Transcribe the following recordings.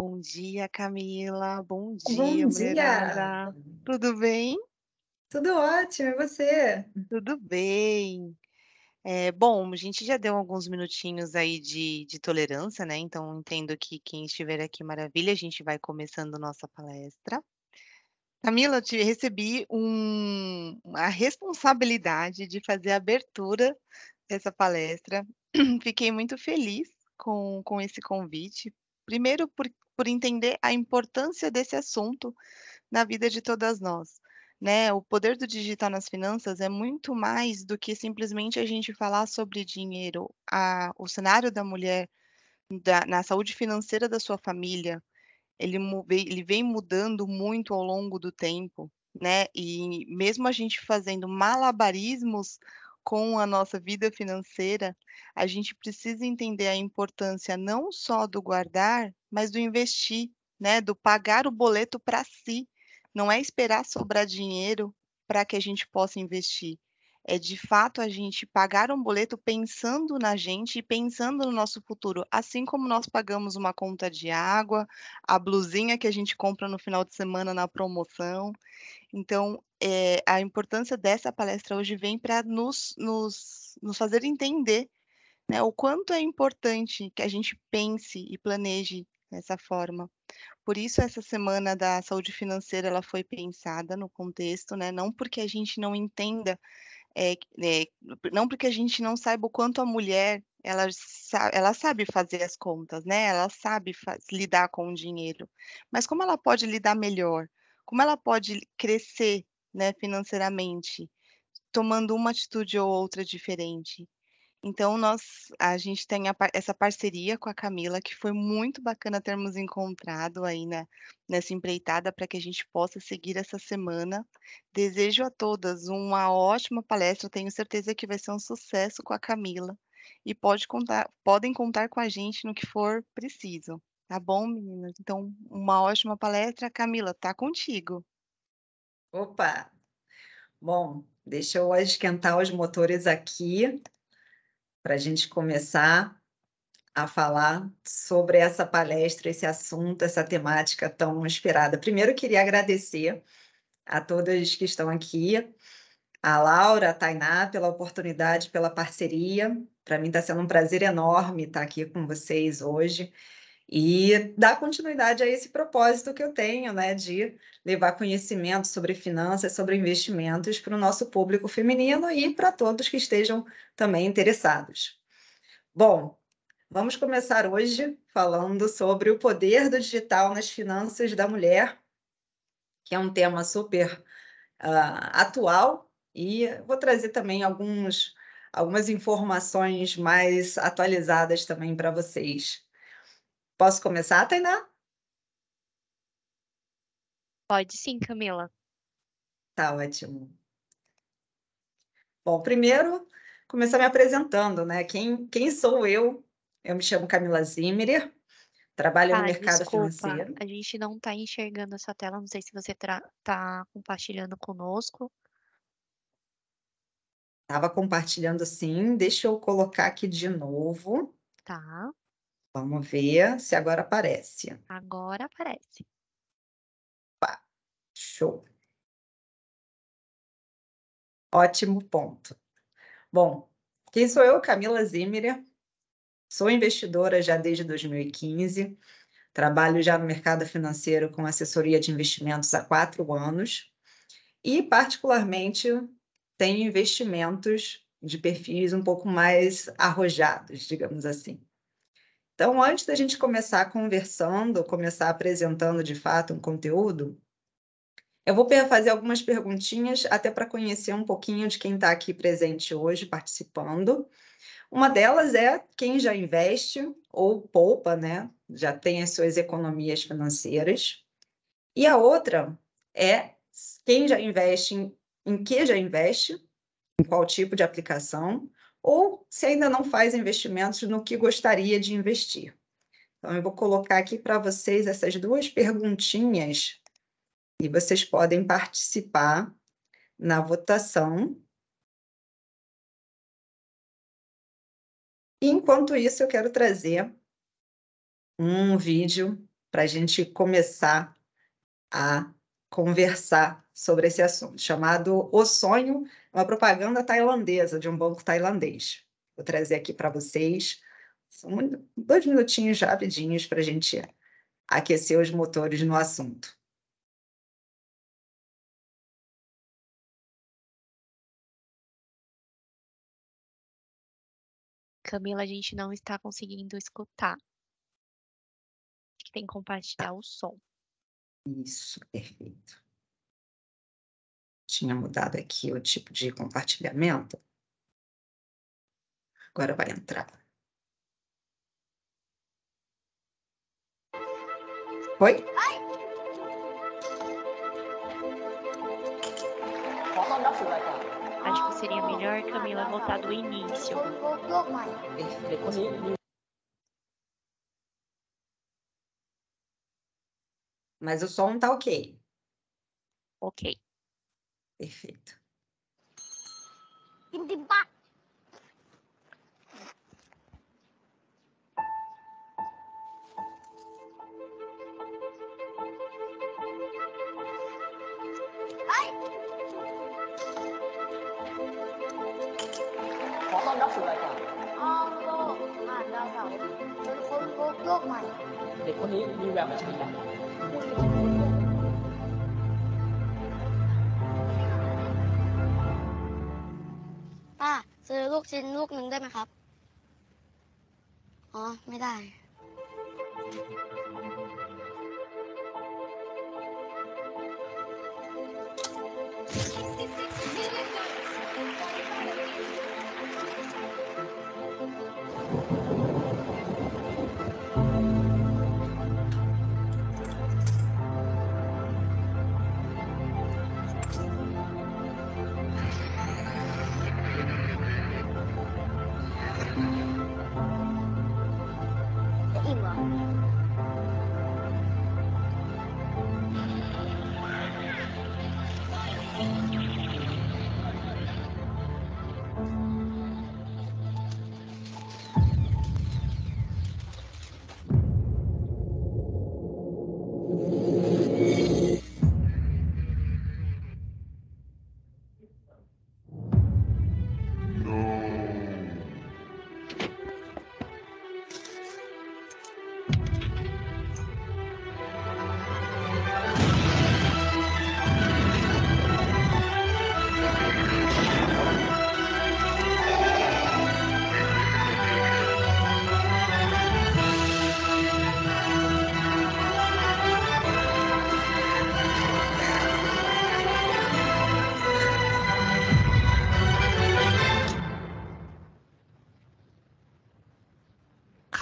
Bom dia, Camila. Bom dia, Bom dia. Tudo bem? Tudo ótimo, e você? Tudo bem. É, bom, a gente já deu alguns minutinhos aí de, de tolerância, né? Então, entendo que quem estiver aqui, maravilha, a gente vai começando nossa palestra. Camila, eu te recebi um, a responsabilidade de fazer a abertura dessa palestra. Fiquei muito feliz com, com esse convite, Primeiro, por, por entender a importância desse assunto na vida de todas nós. Né? O poder do digital nas finanças é muito mais do que simplesmente a gente falar sobre dinheiro. A, o cenário da mulher da, na saúde financeira da sua família, ele, ele vem mudando muito ao longo do tempo, né? E mesmo a gente fazendo malabarismos com a nossa vida financeira, a gente precisa entender a importância não só do guardar, mas do investir, né? Do pagar o boleto para si. Não é esperar sobrar dinheiro para que a gente possa investir é de fato a gente pagar um boleto pensando na gente e pensando no nosso futuro, assim como nós pagamos uma conta de água, a blusinha que a gente compra no final de semana na promoção. Então, é, a importância dessa palestra hoje vem para nos, nos, nos fazer entender né, o quanto é importante que a gente pense e planeje dessa forma. Por isso essa semana da saúde financeira ela foi pensada no contexto, né? Não porque a gente não entenda é, é, não porque a gente não saiba o quanto a mulher ela, ela sabe fazer as contas, né? Ela sabe lidar com o dinheiro, mas como ela pode lidar melhor? Como ela pode crescer, né, financeiramente, tomando uma atitude ou outra diferente? Então nós a gente tem a essa parceria com a Camila, que foi muito bacana termos encontrado aí nessa empreitada para que a gente possa seguir essa semana. Desejo a todas uma ótima palestra, tenho certeza que vai ser um sucesso com a Camila e pode contar, podem contar com a gente no que for preciso. Tá bom, meninas? Então, uma ótima palestra. Camila, tá contigo. Opa! Bom, deixa eu esquentar os motores aqui para a gente começar a falar sobre essa palestra, esse assunto, essa temática tão esperada. Primeiro, queria agradecer a todas que estão aqui, a Laura, a Tainá, pela oportunidade, pela parceria. Para mim está sendo um prazer enorme estar tá aqui com vocês hoje e dar continuidade a esse propósito que eu tenho, né, de levar conhecimento sobre finanças, sobre investimentos para o nosso público feminino e para todos que estejam também interessados. Bom, vamos começar hoje falando sobre o poder do digital nas finanças da mulher, que é um tema super uh, atual, e vou trazer também alguns, algumas informações mais atualizadas também para vocês. Posso começar, Tainá? Pode sim, Camila. Tá ótimo. Bom, primeiro, começar me apresentando, né? Quem, quem sou eu? Eu me chamo Camila Zimmerer, trabalho ah, no mercado desculpa, financeiro. A gente não está enxergando a sua tela, não sei se você está compartilhando conosco. Estava compartilhando sim, deixa eu colocar aqui de novo. Tá. Vamos ver se agora aparece. Agora aparece. Pá, show. Ótimo ponto. Bom, quem sou eu? Camila Zimmerer. Sou investidora já desde 2015. Trabalho já no mercado financeiro com assessoria de investimentos há quatro anos. E, particularmente, tenho investimentos de perfis um pouco mais arrojados, digamos assim. Então, antes da gente começar conversando, começar apresentando de fato um conteúdo, eu vou fazer algumas perguntinhas, até para conhecer um pouquinho de quem está aqui presente hoje, participando. Uma delas é quem já investe ou poupa, né? Já tem as suas economias financeiras. E a outra é quem já investe, em, em que já investe, em qual tipo de aplicação, ou se ainda não faz investimentos no que gostaria de investir. Então, eu vou colocar aqui para vocês essas duas perguntinhas e vocês podem participar na votação. Enquanto isso, eu quero trazer um vídeo para a gente começar a conversar sobre esse assunto, chamado O Sonho uma propaganda tailandesa de um banco tailandês. Vou trazer aqui para vocês. dois minutinhos rapidinhos para a gente aquecer os motores no assunto. Camila, a gente não está conseguindo escutar. Acho que tem que compartilhar o som. Isso, perfeito. Tinha mudado aqui o tipo de compartilhamento. Agora vai entrar. Oi? Oi? Acho que seria melhor, Camila, voltar do início. Mas o som tá ok. Ok. Perfeito. Ai! ขอต้อนรับสู่ายการออกโลกผ่านดาวเสานคนพบโลกใหม่เด็กคนนี้มีแววมาใช้แล้ว t ซื้อลูกชิ้นลูกหนึ่งได้ไหมครับ อ๋อ ไม่ได้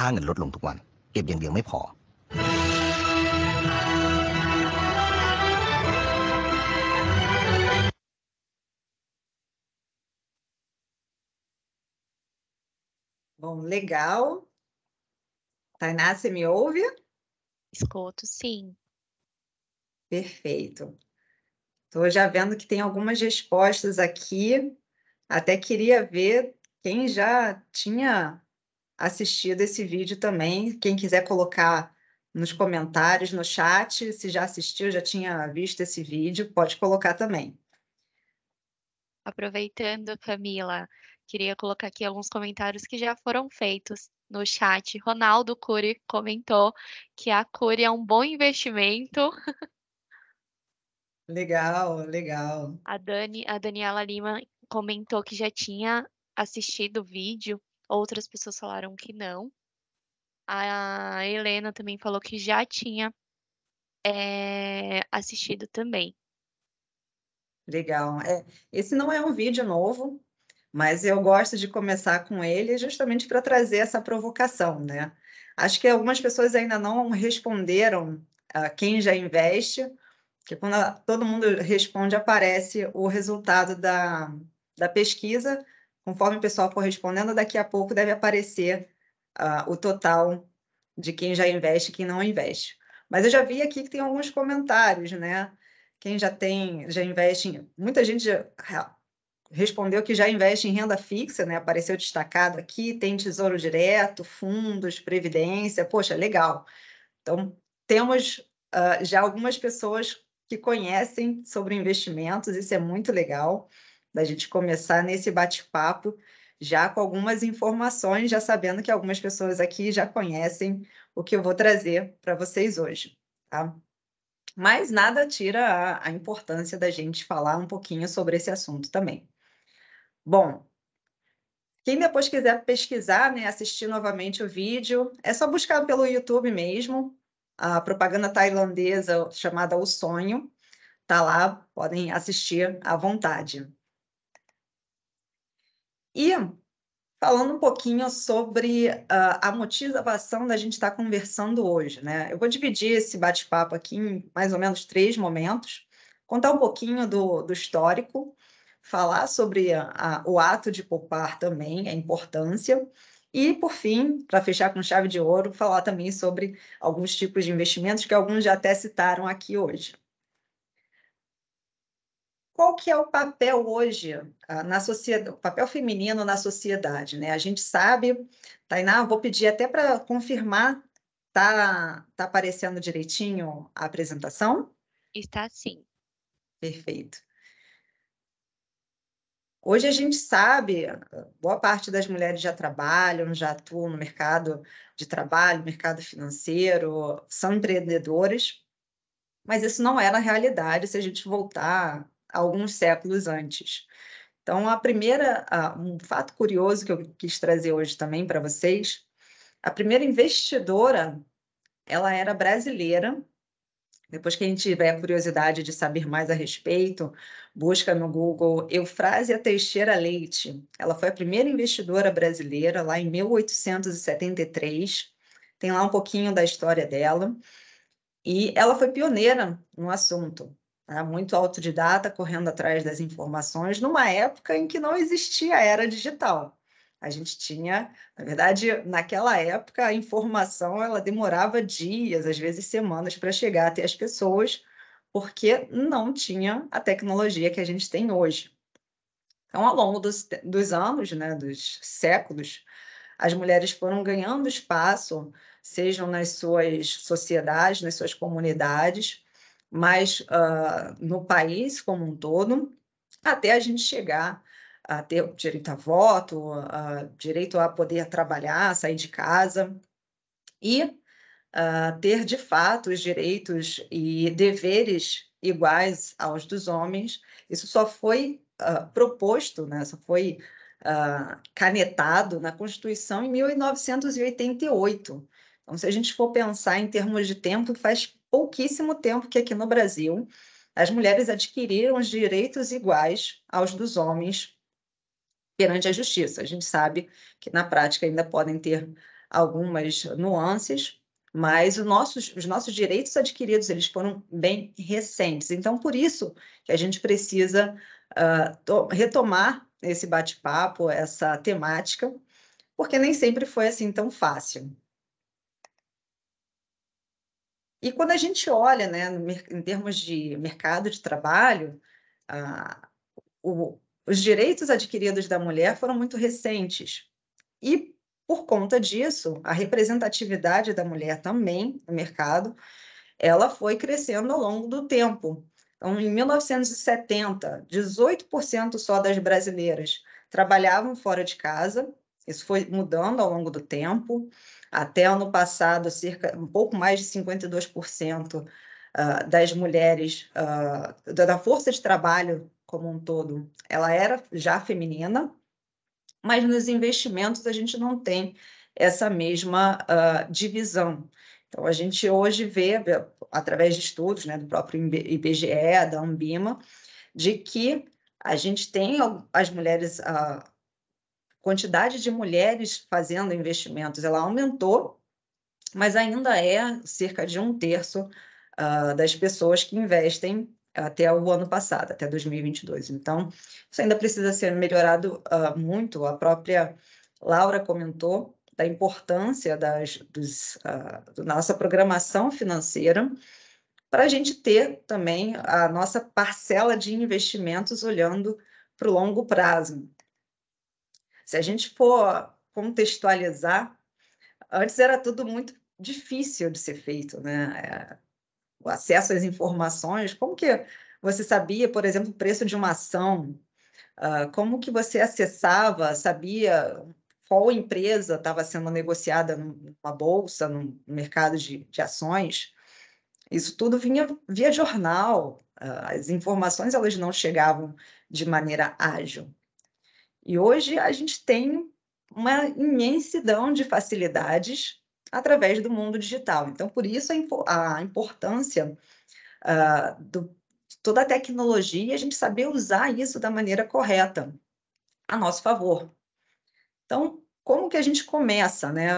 าเงินลดลงทุกวัน Bom, legal. Tainá, você me ouve? Escuto, sim. Perfeito. Estou já vendo que tem algumas respostas aqui. Até queria ver quem já tinha assistido esse vídeo também. Quem quiser colocar nos comentários, no chat, se já assistiu, já tinha visto esse vídeo, pode colocar também. Aproveitando, Camila, queria colocar aqui alguns comentários que já foram feitos no chat. Ronaldo Cury comentou que a Cury é um bom investimento. Legal, legal. A Dani, a Daniela Lima comentou que já tinha assistido o vídeo outras pessoas falaram que não. A Helena também falou que já tinha é, assistido também. Legal. É, esse não é um vídeo novo, mas eu gosto de começar com ele justamente para trazer essa provocação, né? Acho que algumas pessoas ainda não responderam a quem já investe, que quando todo mundo responde aparece o resultado da, da pesquisa, Conforme o pessoal for respondendo, daqui a pouco deve aparecer uh, o total de quem já investe e quem não investe. Mas eu já vi aqui que tem alguns comentários, né? Quem já tem, já investe em. Muita gente já respondeu que já investe em renda fixa, né? Apareceu destacado aqui, tem tesouro direto, fundos, previdência. Poxa, legal. Então, temos uh, já algumas pessoas que conhecem sobre investimentos, isso é muito legal da gente começar nesse bate-papo já com algumas informações, já sabendo que algumas pessoas aqui já conhecem o que eu vou trazer para vocês hoje, tá? Mas nada tira a, a, importância da gente falar um pouquinho sobre esse assunto também. Bom, quem depois quiser pesquisar, né, assistir novamente o vídeo, é só buscar pelo YouTube mesmo, a propaganda tailandesa chamada O Sonho, tá lá, podem assistir à vontade. E falando um pouquinho sobre uh, a motivação da gente estar tá conversando hoje, né? Eu vou dividir esse bate-papo aqui em mais ou menos três momentos, contar um pouquinho do, do histórico, falar sobre a, a, o ato de poupar também, a importância, e, por fim, para fechar com chave de ouro, falar também sobre alguns tipos de investimentos que alguns já até citaram aqui hoje qual que é o papel hoje ah, na sociedade, o papel feminino na sociedade, né? A gente sabe, Tainá, vou pedir até para confirmar, tá, tá aparecendo direitinho a apresentação? Está sim. Perfeito. Hoje a gente sabe, boa parte das mulheres já trabalham, já atuam no mercado de trabalho, mercado financeiro, são empreendedoras, mas isso não era é a realidade se a gente voltar alguns séculos antes. Então, a primeira, um fato curioso que eu quis trazer hoje também para vocês, a primeira investidora, ela era brasileira. Depois quem tiver curiosidade de saber mais a respeito, busca no Google Eufrásia Teixeira Leite. Ela foi a primeira investidora brasileira lá em 1873. Tem lá um pouquinho da história dela. E ela foi pioneira no assunto né, muito autodidata, correndo atrás das informações, numa época em que não existia a era digital. A gente tinha, na verdade, naquela época, a informação ela demorava dias, às vezes semanas, para chegar até as pessoas, porque não tinha a tecnologia que a gente tem hoje. Então, ao longo dos, dos anos, né, dos séculos, as mulheres foram ganhando espaço, sejam nas suas sociedades, nas suas comunidades, mas uh, no país como um todo, até a gente chegar a ter direito a voto, direito a poder trabalhar, sair de casa e uh, ter de fato os direitos e deveres iguais aos dos homens. Isso só foi uh, proposto, né? só foi uh, canetado na Constituição em 1988. Então, se a gente for pensar em termos de tempo, faz pouquíssimo tempo que aqui no Brasil as mulheres adquiriram os direitos iguais aos dos homens perante a justiça. A gente sabe que na prática ainda podem ter algumas nuances, mas nossos, os nossos direitos adquiridos eles foram bem recentes. Então, por isso que a gente precisa uh, retomar esse bate-papo, essa temática, porque nem sempre foi assim tão fácil. E quando a gente olha, né, em termos de mercado de trabalho, o, os direitos adquiridos da mulher foram muito recentes. E, por conta disso, a representatividade da mulher também no mercado, ela foi crescendo ao longo do tempo. Então, em 1970, 18% só das brasileiras trabalhavam fora de casa. Isso foi mudando ao longo do tempo. Até ano passado, cerca um pouco mais de 52% ah, das mulheres ah, da força de trabalho como um todo, ela era já feminina, mas nos investimentos a gente não tem essa mesma ah, divisão. Então, a gente hoje vê, através de estudos né, do próprio IBGE, da Ambima, de que a gente tem as mulheres quantidade de mulheres fazendo investimentos ela aumentou, mas ainda é cerca de um terço uh, das pessoas que investem até o ano passado, até 2022. Então, isso ainda precisa ser melhorado uh, muito. A própria Laura comentou da importância das, dos, uh, da nossa programação financeira para a gente ter também a nossa parcela de investimentos olhando para o longo prazo. Se a gente for contextualizar, antes era tudo muito difícil de ser feito, né? É, o acesso às informações, como que você sabia, por exemplo, o preço de uma ação? Ah, como que você acessava, sabia qual empresa estava sendo negociada numa bolsa, no mercado de, de, ações? Isso tudo vinha via jornal. Ah, as informações elas não chegavam de maneira ágil. E hoje a gente tem uma imensidão de facilidades através do mundo digital. Então, por isso a, importância uh, do, de toda a tecnologia, a gente saber usar isso da maneira correta, a nosso favor. Então, como que a gente começa né,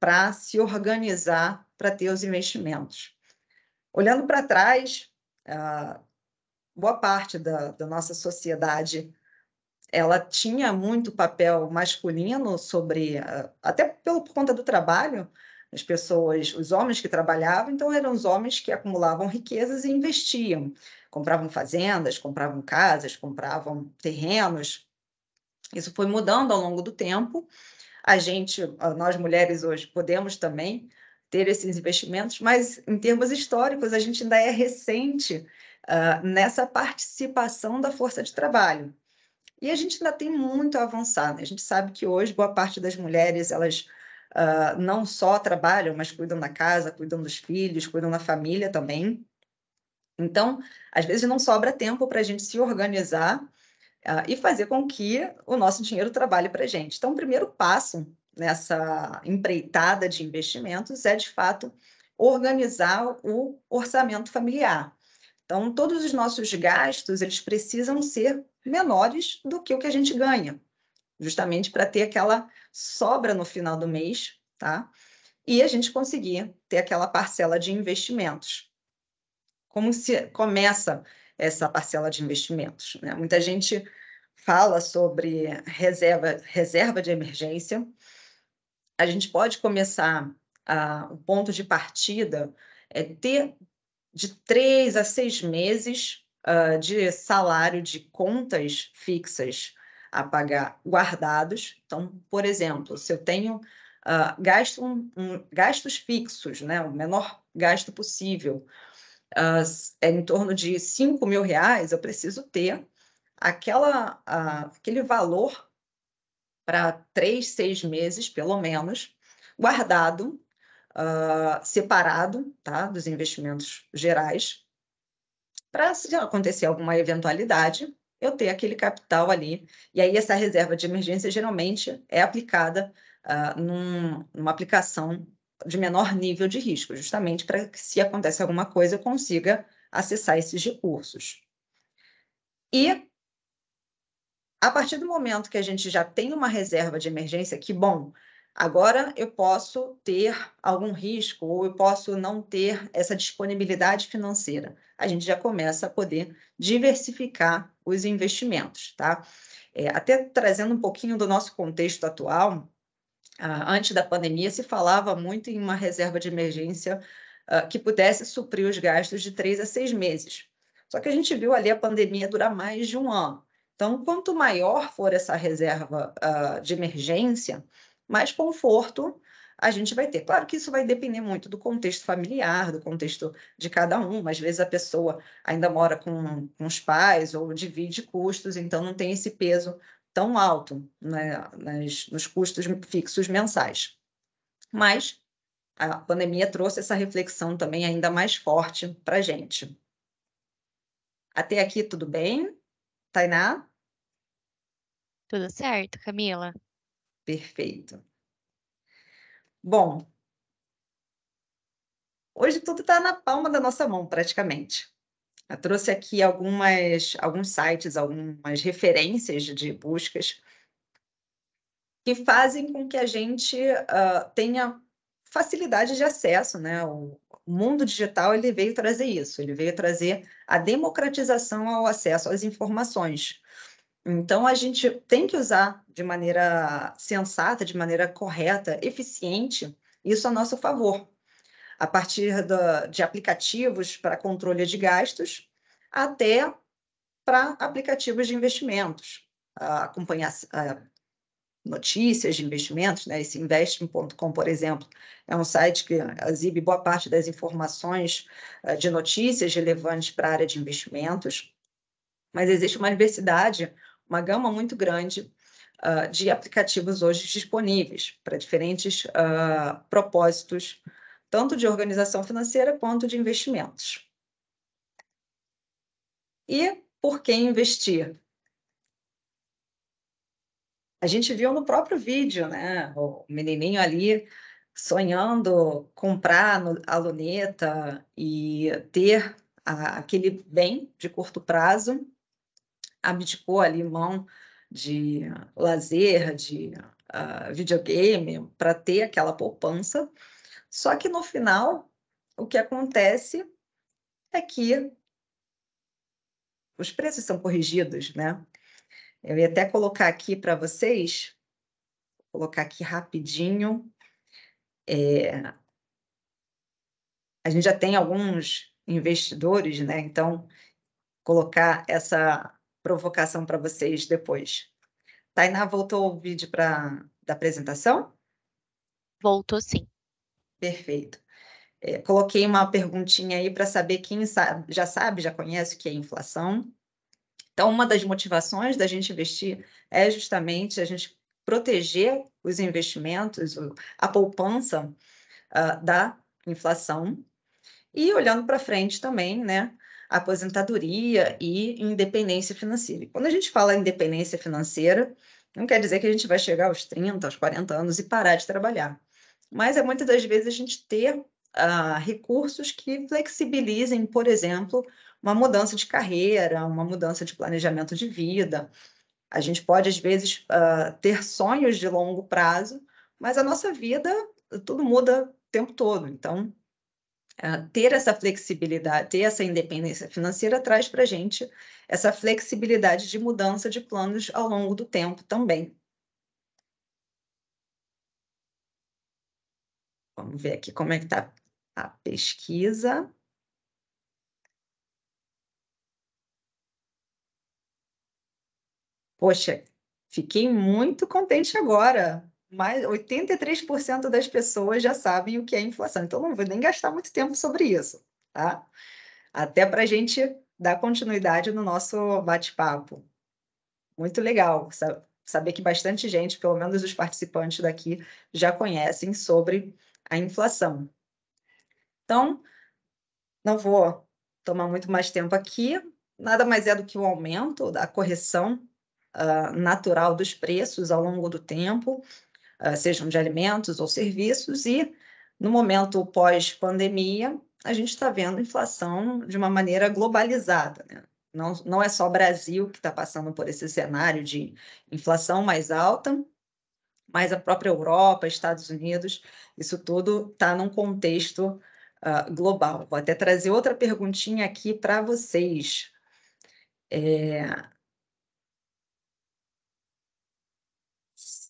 para se organizar para ter os investimentos? Olhando para trás, uh, boa parte da, da nossa sociedade ela tinha muito papel masculino sobre, até pelo, por conta do trabalho, as pessoas, os homens que trabalhavam, então eram os homens que acumulavam riquezas e investiam, compravam fazendas, compravam casas, compravam terrenos. Isso foi mudando ao longo do tempo. A gente, nós mulheres hoje, podemos também ter esses investimentos, mas em termos históricos, a gente ainda é recente uh, nessa participação da força de trabalho. E a gente ainda tem muito a avançar. Né? A gente sabe que hoje boa parte das mulheres elas uh, não só trabalham, mas cuidam da casa, cuidam dos filhos, cuidam da família também. Então, às vezes não sobra tempo para a gente se organizar uh, e fazer com que o nosso dinheiro trabalhe para a gente. Então, o primeiro passo nessa empreitada de investimentos é, de fato, organizar o orçamento familiar. Então, todos os nossos gastos, eles precisam ser menores do que o que a gente ganha, justamente para ter aquela sobra no final do mês, tá? E a gente conseguir ter aquela parcela de investimentos. Como se começa essa parcela de investimentos? Né? Muita gente fala sobre reserva, reserva de emergência. A gente pode começar a, o ponto de partida é ter de três a seis meses ah, de salário de contas fixas a pagar guardados. Então, por exemplo, se eu tenho uh, gasto, um, um, gastos fixos, né, o menor gasto possível, uh, é em torno de 5 mil reais, eu preciso ter aquela, uh, aquele valor para três, seis meses, pelo menos, guardado, separado tá, dos investimentos gerais, para se acontecer alguma eventualidade, eu ter aquele capital ali. E aí essa reserva de emergência geralmente é aplicada uh, num, numa aplicação de menor nível de risco, justamente para que se acontece alguma coisa eu consiga acessar esses recursos. E a partir do momento que a gente já tem uma reserva de emergência, que bom, Agora eu posso ter algum risco ou eu posso não ter essa disponibilidade financeira. A gente já começa a poder diversificar os investimentos, tá? É, até trazendo um pouquinho do nosso contexto atual, antes da pandemia se falava muito em uma reserva de emergência ah, que pudesse suprir os gastos de três a seis meses. Só que a gente viu ali a pandemia durar mais de um ano. Então, quanto maior for essa reserva ah, de emergência, mais conforto a gente vai ter. Claro que isso vai depender muito do contexto familiar, do contexto de cada um. Às vezes a pessoa ainda mora com, com os pais ou divide custos, então não tem esse peso tão alto né, nas, nos custos fixos mensais. Mas a pandemia trouxe essa reflexão também ainda mais forte para a gente. Até aqui, tudo bem? Tainá? Tudo certo, Camila. Perfeito. Bom, hoje tudo está na palma da nossa mão, praticamente. Eu trouxe aqui algumas, alguns sites, algumas referências de buscas que fazem com que a gente uh, tenha facilidade de acesso, né? O mundo digital ele veio trazer isso, ele veio trazer a democratização ao acesso às informações. Então, a gente tem que usar de maneira sensata, de maneira correta, eficiente, isso a nosso favor, a partir de aplicativos para controle de gastos até para aplicativos de investimentos, acompanhar notícias de investimentos, né? esse investing.com, por exemplo, é um site que exibe boa parte das informações eh, de notícias relevantes para a área de investimentos, mas existe uma diversidade uma gama muito grande uh, de aplicativos hoje disponíveis para diferentes uh, propósitos, tanto de organização financeira quanto de investimentos. E por que investir? A gente viu no próprio vídeo, né? O menininho ali sonhando comprar a luneta e ter ah, aquele bem de curto prazo abdicou ali mão de lazer, de uh, videogame, para ter aquela poupança. Só que no final, o que acontece é que os preços são corrigidos, né? Eu ia até colocar aqui para vocês, vou colocar aqui rapidinho. É... a gente já tem alguns investidores, né? Então, colocar essa provocação para vocês depois. Tainá, voltou o vídeo pra, da apresentação? Voltou, sim. Perfeito. É, coloquei uma perguntinha aí para saber quem sabe, já sabe, já conhece o que é inflação. Então, uma das motivações da gente investir é justamente a gente proteger os investimentos, a poupança uh, da inflação. E olhando para frente também, né, aposentadoria e independência financeira. E quando a gente fala independência financeira, não quer dizer que a gente vai chegar aos 30, aos 40 anos e parar de trabalhar. Mas é muitas das vezes a gente ter uh, recursos que flexibilizem, por exemplo, uma mudança de carreira, uma mudança de planejamento de vida. A gente pode, às vezes, uh, ter sonhos de longo prazo, mas a nossa vida, tudo muda o tempo todo. Então, ah, ter essa flexibilidade, ter essa independência financeira traz para a gente essa flexibilidade de mudança de planos ao longo do tempo também. Vamos ver aqui como é que está a pesquisa. Poxa, fiquei muito contente agora mais 83% das pessoas já sabem o que é inflação. Então, não vou nem gastar muito tempo sobre isso, tá? Até para a gente dar continuidade no nosso bate-papo. Muito legal saber que bastante gente, pelo menos os participantes daqui, já conhecem sobre a inflação. Então, não vou tomar muito mais tempo aqui. Nada mais é do que o aumento da correção uh, natural dos preços ao longo do tempo, ah, sejam de alimentos ou serviços, e no momento pós-pandemia, a gente está vendo inflação de uma maneira globalizada. Né? Não, não é só o Brasil que está passando por esse cenário de inflação mais alta, mas a própria Europa, Estados Unidos, isso tudo está num contexto uh, global. Vou até trazer outra perguntinha aqui para vocês. É,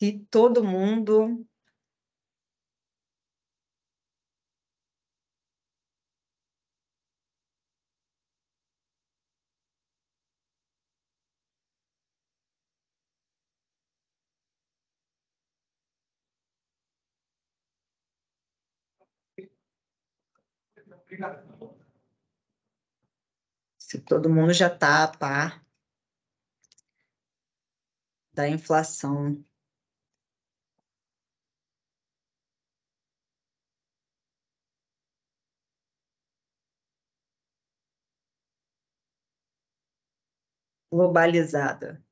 se todo mundo Se todo mundo já está a par da inflação globalizada.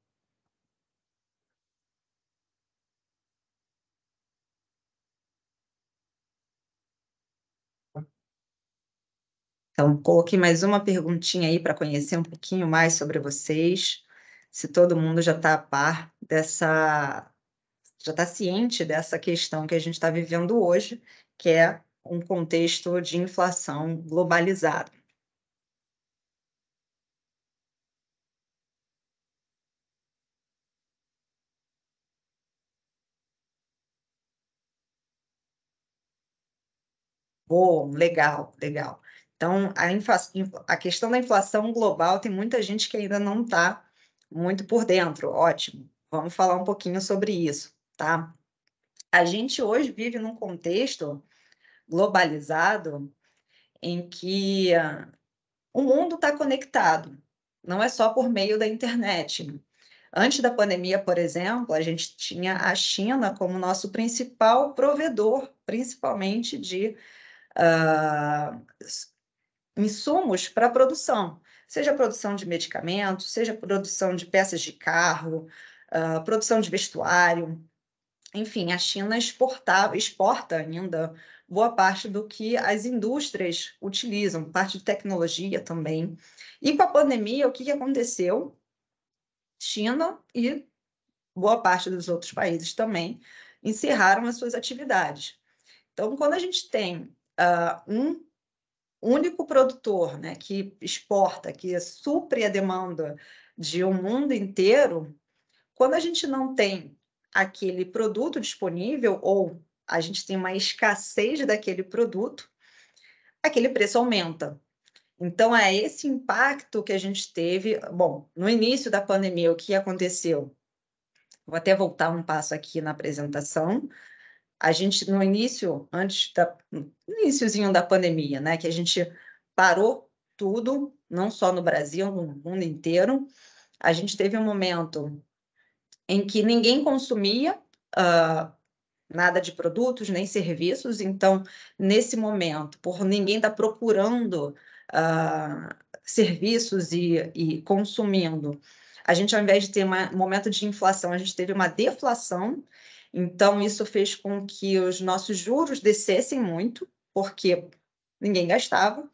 Então, coloquei mais uma perguntinha aí para conhecer um pouquinho mais sobre vocês, se todo mundo já está a par dessa, já está ciente dessa questão que a gente está vivendo hoje, que é um contexto de inflação globalizada. Bom, legal, legal. Então, a, a questão da inflação global tem muita gente que ainda não está muito por dentro. Ótimo. Vamos falar um pouquinho sobre isso, tá? A gente hoje vive num contexto globalizado em que ah, o mundo está conectado, não é só por meio da internet. Antes da pandemia, por exemplo, a gente tinha a China como nosso principal provedor, principalmente de uh, insumos para a produção, seja produção de medicamentos, seja produção de peças de carro, uh, produção de vestuário. Enfim, a China exportava, exporta ainda boa parte do que as indústrias utilizam, parte de tecnologia também. E com a pandemia, o que aconteceu? China e boa parte dos outros países também encerraram as suas atividades. Então, quando a gente tem uh, um único produtor né, que exporta, que supre a demanda de um mundo inteiro, quando a gente não tem aquele produto disponível ou a gente tem uma escassez daquele produto, aquele preço aumenta. Então, é esse impacto que a gente teve. Bom, no início da pandemia, o que aconteceu? Vou até voltar um passo aqui na apresentação a gente no início, antes da iníciozinho da pandemia, né, que a gente parou tudo, não só no Brasil, no mundo inteiro, a gente teve um momento em que ninguém consumia uh, nada de produtos nem serviços, então nesse momento, por ninguém estar tá procurando uh, serviços e, e consumindo, a gente ao invés de ter um momento de inflação, a gente teve uma deflação então, isso fez com que os nossos juros descessem muito, porque ninguém gastava.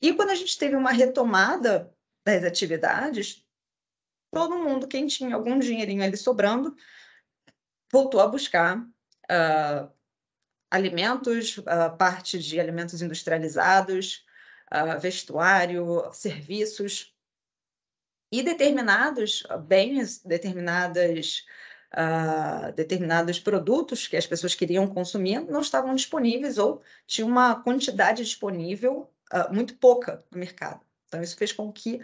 E quando a gente teve uma retomada das atividades, todo mundo, quem tinha algum dinheirinho ali sobrando, voltou a buscar uh, alimentos, uh, parte de alimentos industrializados, uh, vestuário, serviços. E determinados bens, determinadas uh, determinados produtos que as pessoas queriam consumir não estavam disponíveis ou tinha uma quantidade disponível uh, muito pouca no mercado. Então, isso fez com que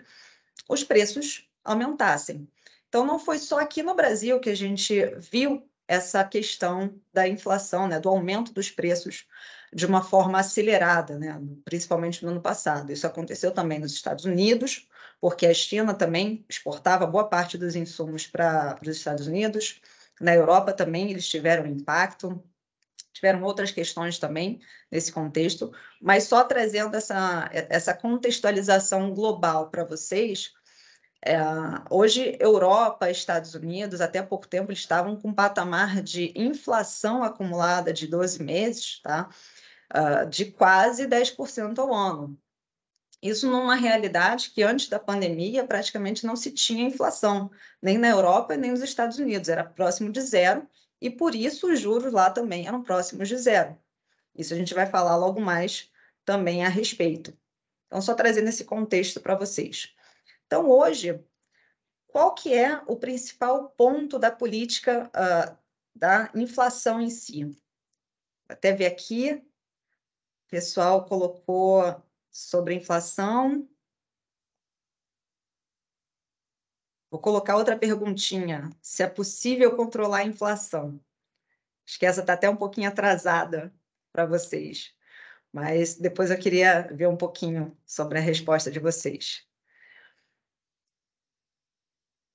os preços aumentassem. Então, não foi só aqui no Brasil que a gente viu essa questão da inflação, né, do aumento dos preços de uma forma acelerada, né, principalmente no ano passado. Isso aconteceu também nos Estados Unidos, porque a China também exportava boa parte dos insumos para os Estados Unidos. Na Europa também eles tiveram impacto, tiveram outras questões também nesse contexto, mas só trazendo essa, essa contextualização global para vocês. É, hoje, Europa, Estados Unidos, até pouco tempo, estavam com um patamar de inflação acumulada de 12 meses, tá? Uh, de quase 10% ao ano. Isso numa realidade que antes da pandemia praticamente não se tinha inflação, nem na Europa nem nos Estados Unidos, era próximo de zero, e por isso os juros lá também eram próximos de zero. Isso a gente vai falar logo mais também a respeito. Então, só trazendo esse contexto para vocês. Então, hoje, qual que é o principal ponto da política uh, da inflação em si? Até ver aqui, o pessoal colocou sobre inflação. Vou colocar outra perguntinha: se é possível controlar a inflação? Acho que essa está até um pouquinho atrasada para vocês, mas depois eu queria ver um pouquinho sobre a resposta de vocês.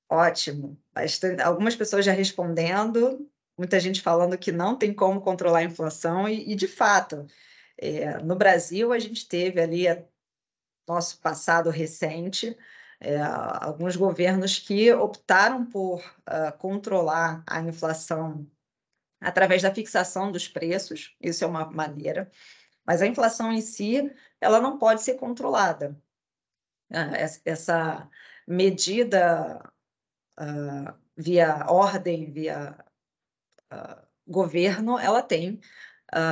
Ótimo. Bastante, algumas pessoas já respondendo, muita gente falando que não tem como controlar a inflação, e, e de fato, é, no Brasil, a gente teve ali é, nosso passado recente, é, alguns governos que optaram por uh, controlar a inflação através da fixação dos preços, isso é uma maneira, mas a inflação em si, ela não pode ser controlada. Ah, essa medida uh, via ordem, via uh, governo, ela tem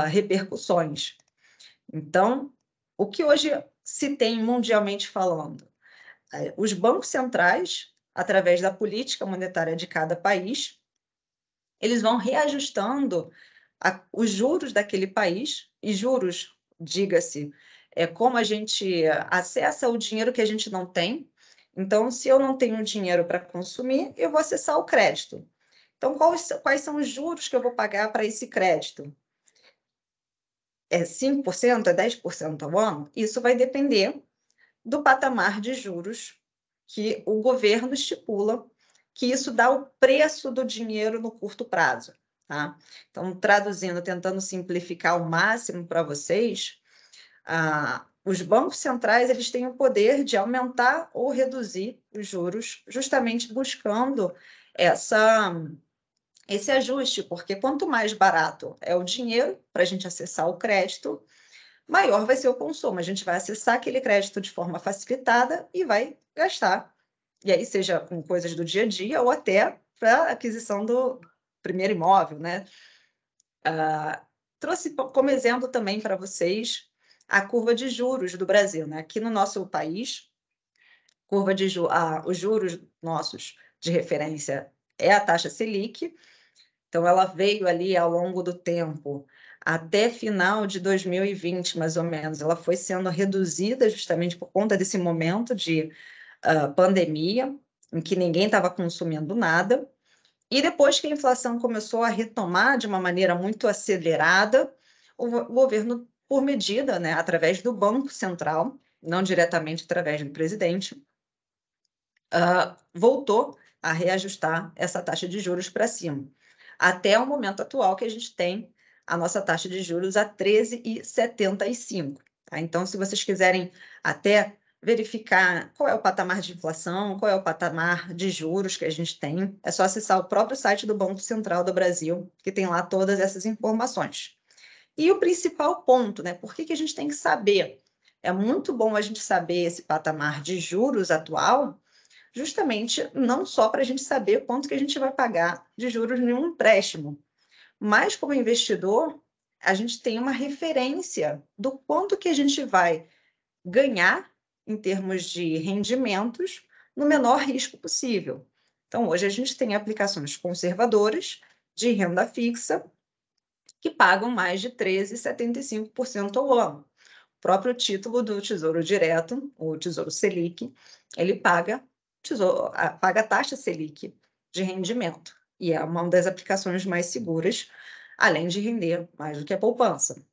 repercussões. Então, o que hoje se tem mundialmente falando? É, os bancos centrais, através da política monetária de cada país, eles vão reajustando a, os juros daquele país, e juros, diga-se, é como a gente acessa o dinheiro que a gente não tem. Então, se eu não tenho dinheiro para consumir, eu vou acessar o crédito. Então, quais, quais são os juros que eu vou pagar para esse crédito? é 5% é 10% ao ano, isso vai depender do patamar de juros que o governo estipula, que isso dá o preço do dinheiro no curto prazo. Tá? Então, traduzindo, tentando simplificar ao máximo para vocês, ah, os bancos centrais eles têm o poder de aumentar ou reduzir os juros, justamente buscando essa esse ajuste, porque quanto mais barato é o dinheiro para a gente acessar o crédito, maior vai ser o consumo. A gente vai acessar aquele crédito de forma facilitada e vai gastar. E aí, seja com coisas do dia a dia ou até para aquisição do primeiro imóvel, né? Uh, trouxe como exemplo também para vocês a curva de juros do Brasil, né? Aqui no nosso país, curva de ju ah, os juros nossos de referência é a taxa Selic, então, ela veio ali ao longo do tempo, até final de 2020, mais ou menos. Ela foi sendo reduzida justamente por conta desse momento de uh, pandemia, em que ninguém estava consumindo nada. E depois que a inflação começou a retomar de uma maneira muito acelerada, o governo, por medida, né, através do Banco Central, não diretamente através do presidente, uh, voltou a reajustar essa taxa de juros para cima até o momento atual que a gente tem a nossa taxa de juros a 13,75. Tá? Então, se vocês quiserem até verificar qual é o patamar de inflação, qual é o patamar de juros que a gente tem, é só acessar o próprio site do Banco Central do Brasil, que tem lá todas essas informações. E o principal ponto, né? Por que, que a gente tem que saber? É muito bom a gente saber esse patamar de juros atual, justamente não só para a gente saber quanto que a gente vai pagar de juros em um empréstimo, mas como investidor, a gente tem uma referência do quanto que a gente vai ganhar em termos de rendimentos no menor risco possível. Então, hoje a gente tem aplicações conservadoras de renda fixa que pagam mais de 13,75% ao ano. O próprio título do Tesouro Direto, o Tesouro Selic, ele paga tesouro, paga a taxa Selic de rendimento, e é uma das aplicações mais seguras, além de render mais do que a poupança.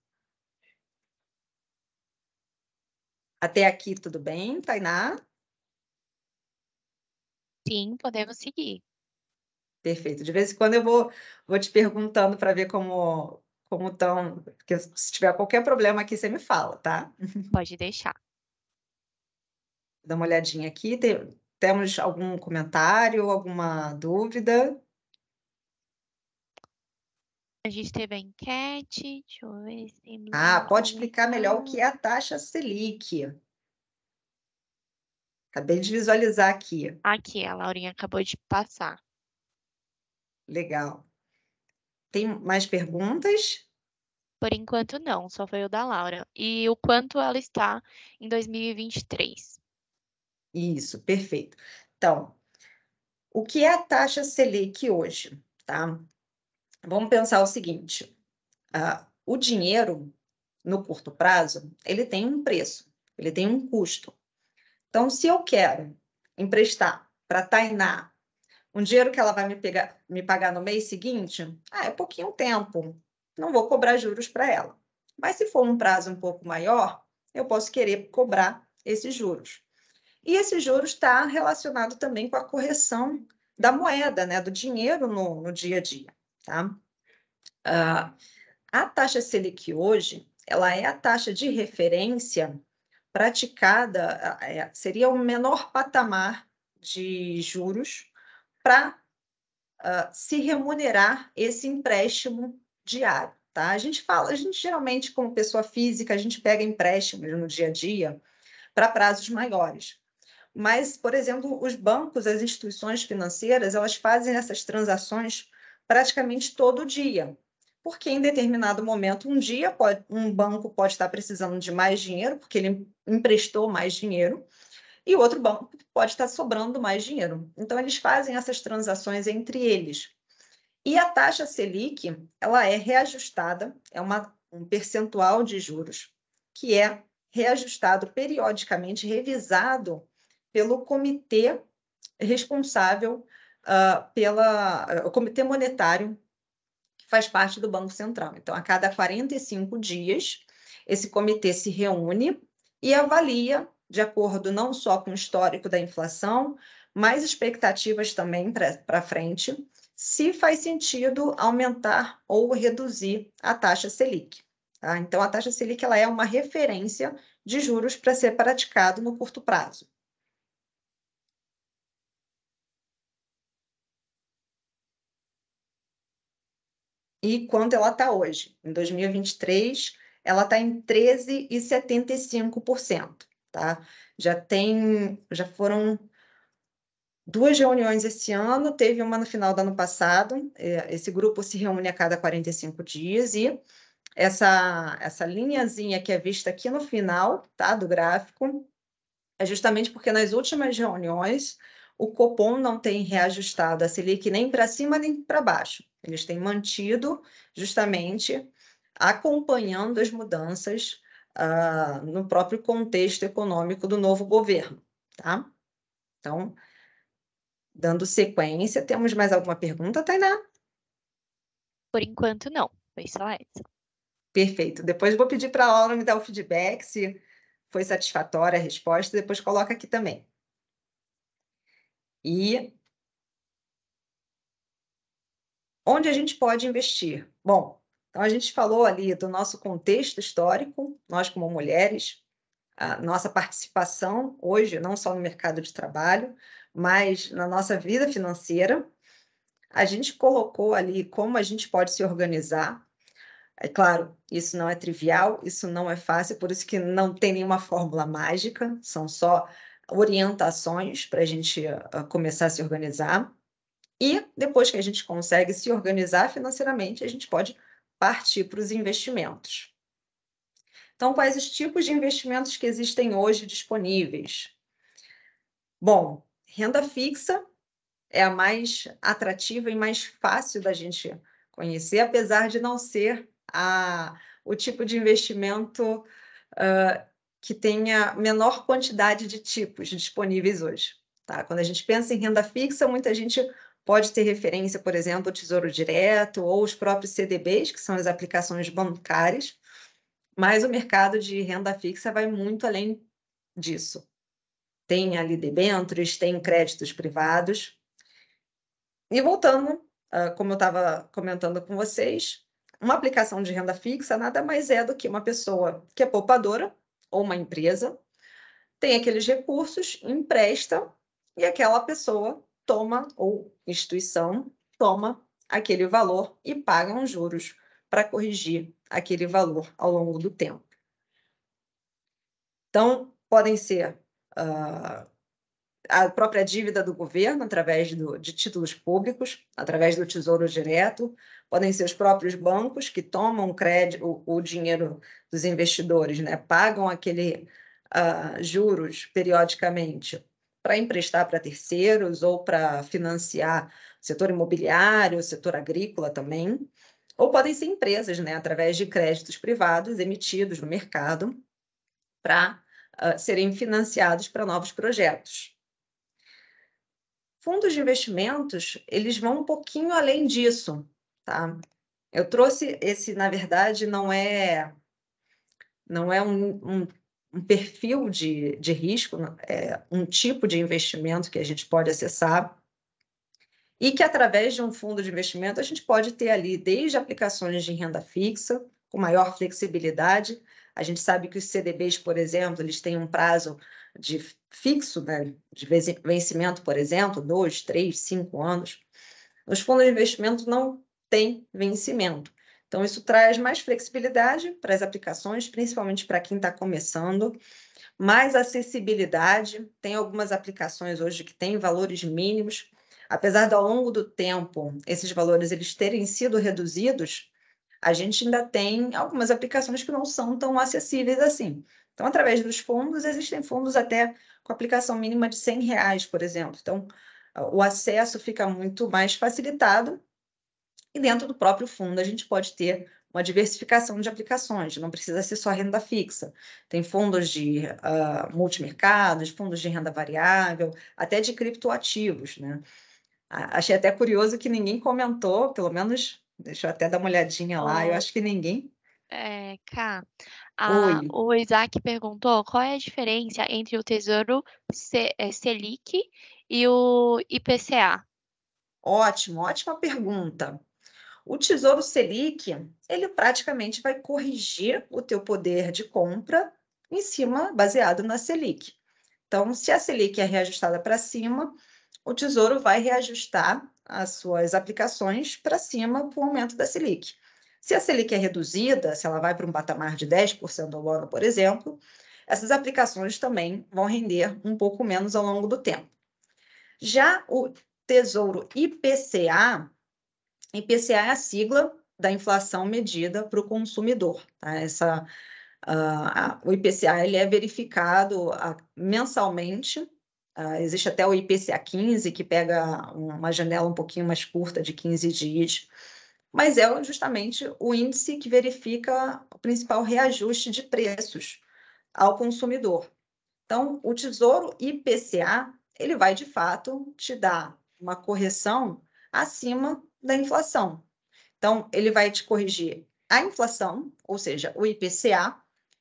Até aqui tudo bem, Tainá? Sim, podemos seguir. Perfeito. De vez em quando eu vou, vou te perguntando para ver como como estão. Porque se tiver qualquer problema aqui, você me fala, tá? Pode deixar. Dá uma olhadinha aqui. Temos algum comentário, alguma dúvida? A gente teve a enquete, deixa eu ver se... Tem ah, pode explicar melhor o que é a taxa Selic. Acabei de visualizar aqui. Aqui, a Laurinha acabou de passar. Legal. Tem mais perguntas? Por enquanto não, só foi o da Laura. E o quanto ela está em 2023? Isso, perfeito. Então, o que é a taxa Selic hoje, tá? Vamos pensar o seguinte: uh, o dinheiro no curto prazo ele tem um preço, ele tem um custo. Então, se eu quero emprestar para a Tainá um dinheiro que ela vai me, pegar, me pagar no mês seguinte, ah, é pouquinho tempo, não vou cobrar juros para ela. Mas se for um prazo um pouco maior, eu posso querer cobrar esses juros. E esse juro está relacionado também com a correção da moeda, né, do dinheiro no, no dia a dia. Tá? Uh, a taxa Selic hoje, ela é a taxa de referência praticada, é, seria o menor patamar de juros para uh, ah, se remunerar esse empréstimo diário. Tá? A gente fala, a gente geralmente, como pessoa física, a gente pega empréstimos no dia a dia para prazos maiores. Mas, por exemplo, os bancos, as instituições financeiras, elas fazem essas transações praticamente todo dia, porque em determinado momento, um dia, pode, um banco pode estar precisando de mais dinheiro, porque ele emprestou mais dinheiro, e outro banco pode estar sobrando mais dinheiro. Então, eles fazem essas transações entre eles. E a taxa Selic, ela é reajustada, é uma, um percentual de juros que é reajustado periodicamente, revisado pelo comitê responsável uh, pela ah, o comitê monetário que faz parte do Banco Central. Então, a cada 45 dias, esse comitê se reúne e avalia, de acordo não só com o histórico da inflação, mas expectativas também para frente, se faz sentido aumentar ou reduzir a taxa Selic. Tá? Então, a taxa Selic ela é uma referência de juros para ser praticado no curto prazo. e quanto ela está hoje. Em 2023, ela está em 13,75%. Tá? Já tem, já foram duas reuniões esse ano, teve uma no final do ano passado. É, esse grupo se reúne a cada 45 dias e essa, essa linhazinha que é vista aqui no final tá, do gráfico é justamente porque nas últimas reuniões o Copom não tem reajustado a Selic nem para cima nem para baixo. Eles têm mantido justamente acompanhando as mudanças uh, no próprio contexto econômico do novo governo, tá? Então, dando sequência, temos mais alguma pergunta, Tainá? Por enquanto, não. Foi só essa. Perfeito. Depois vou pedir para a Laura me dar o feedback se foi satisfatória a resposta, depois coloca aqui também. E onde a gente pode investir? Bom, então a gente falou ali do nosso contexto histórico, nós como mulheres, a nossa participação hoje, não só no mercado de trabalho, mas na nossa vida financeira. A gente colocou ali como a gente pode se organizar. É claro, isso não é trivial, isso não é fácil, por isso que não tem nenhuma fórmula mágica, são só orientações para a gente ah, começar a se organizar. E depois que a gente consegue se organizar financeiramente, a gente pode partir para os investimentos. Então, quais os tipos de investimentos que existem hoje disponíveis? Bom, renda fixa é a mais atrativa e mais fácil da gente conhecer, apesar de não ser a, o tipo de investimento uh, que tenha menor quantidade de tipos disponíveis hoje. Tá? Quando a gente pensa em renda fixa, muita gente pode ter referência, por exemplo, ao Tesouro Direto ou os próprios CDBs, que são as aplicações bancárias, mas o mercado de renda fixa vai muito além disso. Tem ali debêntures, tem créditos privados. E voltando, ah, como eu estava comentando com vocês, uma aplicação de renda fixa nada mais é do que uma pessoa que é poupadora ou uma empresa tem aqueles recursos, empresta e aquela pessoa toma, ou instituição toma aquele valor e paga os juros para corrigir aquele valor ao longo do tempo. Então, podem ser uh, a própria dívida do governo, através do, de títulos públicos, através do Tesouro Direto, podem ser os próprios bancos que tomam crédito, o, o dinheiro dos investidores, né? pagam aquele uh, juros periodicamente para emprestar para terceiros ou para financiar o setor imobiliário, o setor agrícola também, ou podem ser empresas, né, através de créditos privados emitidos no mercado para uh, ah, serem financiados para novos projetos. Fundos de investimentos, eles vão um pouquinho além disso, tá? Eu trouxe esse, na verdade, não é não é um, um, um perfil de, de risco, é um tipo de investimento que a gente pode acessar e que através de um fundo de investimento a gente pode ter ali desde aplicações de renda fixa com maior flexibilidade. A gente sabe que os CDBs, por exemplo, eles têm um prazo de fixo, né, de vencimento, por exemplo, dois, três, cinco anos. Os fundos de investimento não tem vencimento. Então, isso traz mais flexibilidade para as aplicações, principalmente para quem está começando, mais acessibilidade. Tem algumas aplicações hoje que têm valores mínimos, apesar de ao longo do tempo esses valores eles terem sido reduzidos, a gente ainda tem algumas aplicações que não são tão acessíveis assim. Então, através dos fundos, existem fundos até com aplicação mínima de 100 reais, por exemplo. Então, o acesso fica muito mais facilitado e dentro do próprio fundo, a gente pode ter uma diversificação de aplicações, não precisa ser só renda fixa. Tem fundos de uh, multimercados, fundos de renda variável, até de criptoativos. Né? Achei até curioso que ninguém comentou, pelo menos, deixa eu até dar uma olhadinha lá, eu acho que ninguém. É, Cá, a, o Isaac perguntou qual é a diferença entre o Tesouro C, é, Selic e o IPCA. Ótimo, ótima pergunta. O Tesouro Selic, ele praticamente vai corrigir o teu poder de compra em cima, baseado na Selic. Então, se a Selic é reajustada para cima, o Tesouro vai reajustar as suas aplicações para cima para o aumento da Selic. Se a Selic é reduzida, se ela vai para um patamar de 10% ao ano, por exemplo, essas aplicações também vão render um pouco menos ao longo do tempo. Já o Tesouro IPCA, IPCA é a sigla da inflação medida para o consumidor. Tá? Essa, uh, a, o IPCA ele é verificado uh, mensalmente. Uh, existe até o IPCA 15, que pega uma janela um pouquinho mais curta, de 15 dias, mas é justamente o índice que verifica o principal reajuste de preços ao consumidor. Então, o Tesouro IPCA, ele vai, de fato, te dar uma correção acima da inflação. Então, ele vai te corrigir a inflação, ou seja, o IPCA,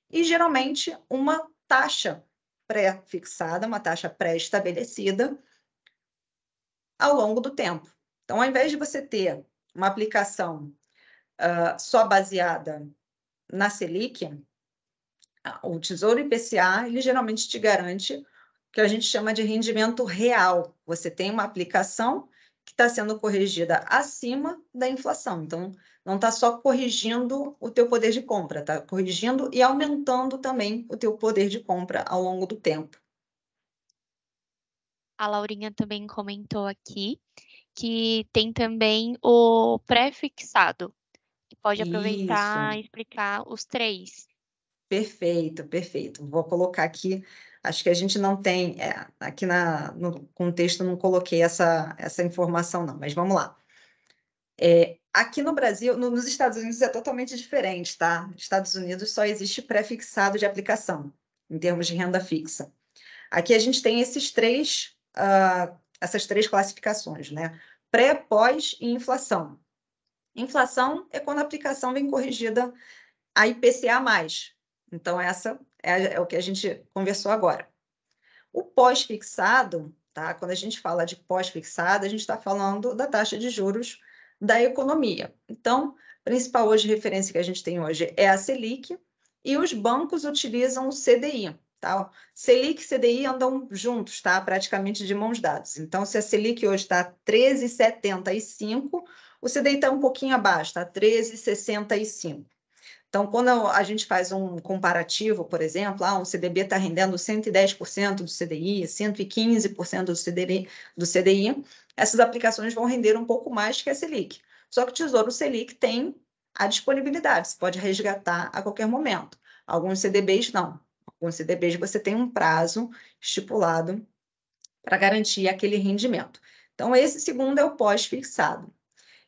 e geralmente uma taxa pré-fixada, uma taxa pré-estabelecida ao longo do tempo. Então, ao invés de você ter uma aplicação uh, só baseada na Selic, o Tesouro IPCA, ele geralmente te garante o que a gente chama de rendimento real. Você tem uma aplicação que está sendo corrigida acima da inflação. Então, não está só corrigindo o teu poder de compra, está corrigindo e aumentando também o teu poder de compra ao longo do tempo. A Laurinha também comentou aqui que tem também o pré-fixado. Pode aproveitar Isso. e explicar os três. Perfeito, perfeito. Vou colocar aqui Acho que a gente não tem, é, aqui na, no contexto não coloquei essa, essa informação, não, mas vamos lá. É, aqui no Brasil, no, nos Estados Unidos é totalmente diferente, tá? Nos Estados Unidos só existe pré-fixado de aplicação, em termos de renda fixa. Aqui a gente tem esses três, uh, essas três classificações, né? Pré, pós e inflação. Inflação é quando a aplicação vem corrigida a IPCA+, então, essa é, é o que a gente conversou agora. O pós-fixado, tá? Quando a gente fala de pós-fixado, a gente está falando da taxa de juros da economia. Então, a principal hoje referência que a gente tem hoje é a Selic e os bancos utilizam o CDI, tá? Selic e CDI andam juntos, tá? Praticamente de mãos dadas. Então, se a Selic hoje está 13,75, o CDI está um pouquinho abaixo, está 13,65. Então, quando a gente faz um comparativo, por exemplo, ah, um CDB está rendendo 110% do CDI, 115% do CDI, do CDI, essas aplicações vão render um pouco mais que a Selic. Só que o Tesouro Selic tem a disponibilidade, você pode resgatar a qualquer momento. Alguns CDBs não. Alguns CDBs você tem um prazo estipulado para garantir aquele rendimento. Então, esse segundo é o pós-fixado.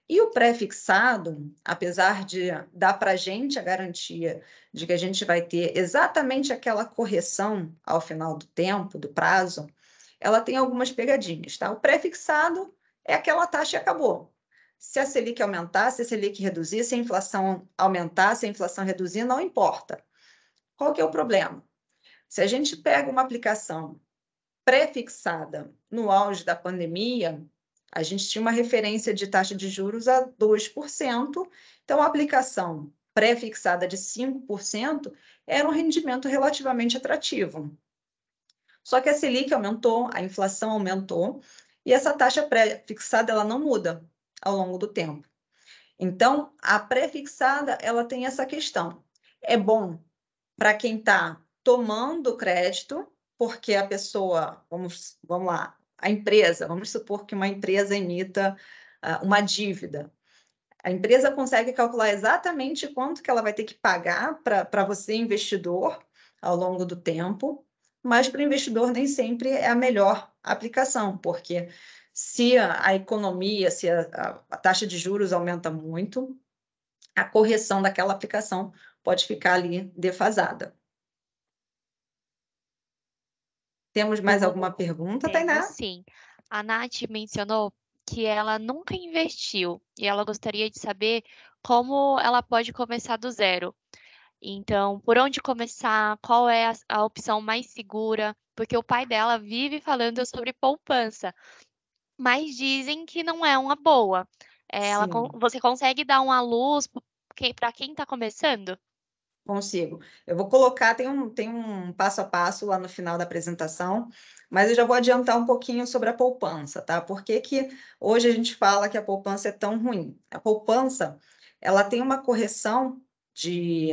E o pré-fixado, apesar de dar para a gente a garantia de que a gente vai ter exatamente aquela correção ao final do tempo, do prazo, ela tem algumas pegadinhas, tá? O pré-fixado é aquela taxa e acabou. Se a Selic aumentar, se a Selic reduzir, se a inflação aumentar, se a inflação reduzir, não importa. Qual que é o problema? Se a gente pega uma aplicação pré-fixada no auge da pandemia, a gente tinha uma referência de taxa de juros a 2%, então a aplicação pré-fixada de 5% era um rendimento relativamente atrativo. Só que a Selic aumentou, a inflação aumentou, e essa taxa pré-fixada ela não muda ao longo do tempo. Então, a pré-fixada ela tem essa questão. É bom para quem está tomando crédito, porque a pessoa, vamos, vamos lá, a empresa, vamos supor que uma empresa emita uh, uma dívida. A empresa consegue calcular exatamente quanto que ela vai ter que pagar para você, investidor, ao longo do tempo, mas para o investidor nem sempre é a melhor aplicação, porque se a, a economia, se a, a, a taxa de juros aumenta muito, a correção daquela aplicação pode ficar ali defasada. Temos mais alguma pergunta, Tainá? Sim. A Nath mencionou que ela nunca investiu e ela gostaria de saber como ela pode começar do zero. Então, por onde começar? Qual é a, a opção mais segura? Porque o pai dela vive falando sobre poupança, mas dizem que não é uma boa. É, ela, você consegue dar uma luz para quem está começando? Consigo. Eu vou colocar, tem um, tem um passo a passo lá no final da apresentação, mas eu já vou adiantar um pouquinho sobre a poupança, tá? Por que, que hoje a gente fala que a poupança é tão ruim? A poupança, ela tem uma correção de,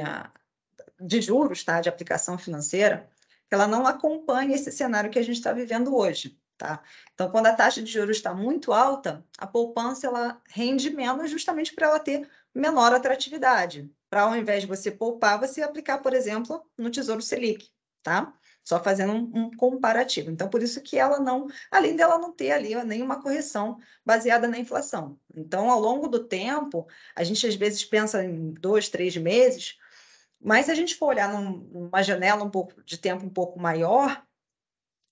de juros, tá? De aplicação financeira, que ela não acompanha esse cenário que a gente está vivendo hoje, tá? Então, quando a taxa de juros está muito alta, a poupança, ela rende menos justamente para ela ter menor atratividade, para ao invés de você poupar, você aplicar, por exemplo, no Tesouro Selic, tá? Só fazendo um, um, comparativo. Então, por isso que ela não, além dela não ter ali nenhuma correção baseada na inflação. Então, ao longo do tempo, a gente às vezes pensa em dois, três meses, mas se a gente for olhar numa janela um pouco de tempo um pouco maior,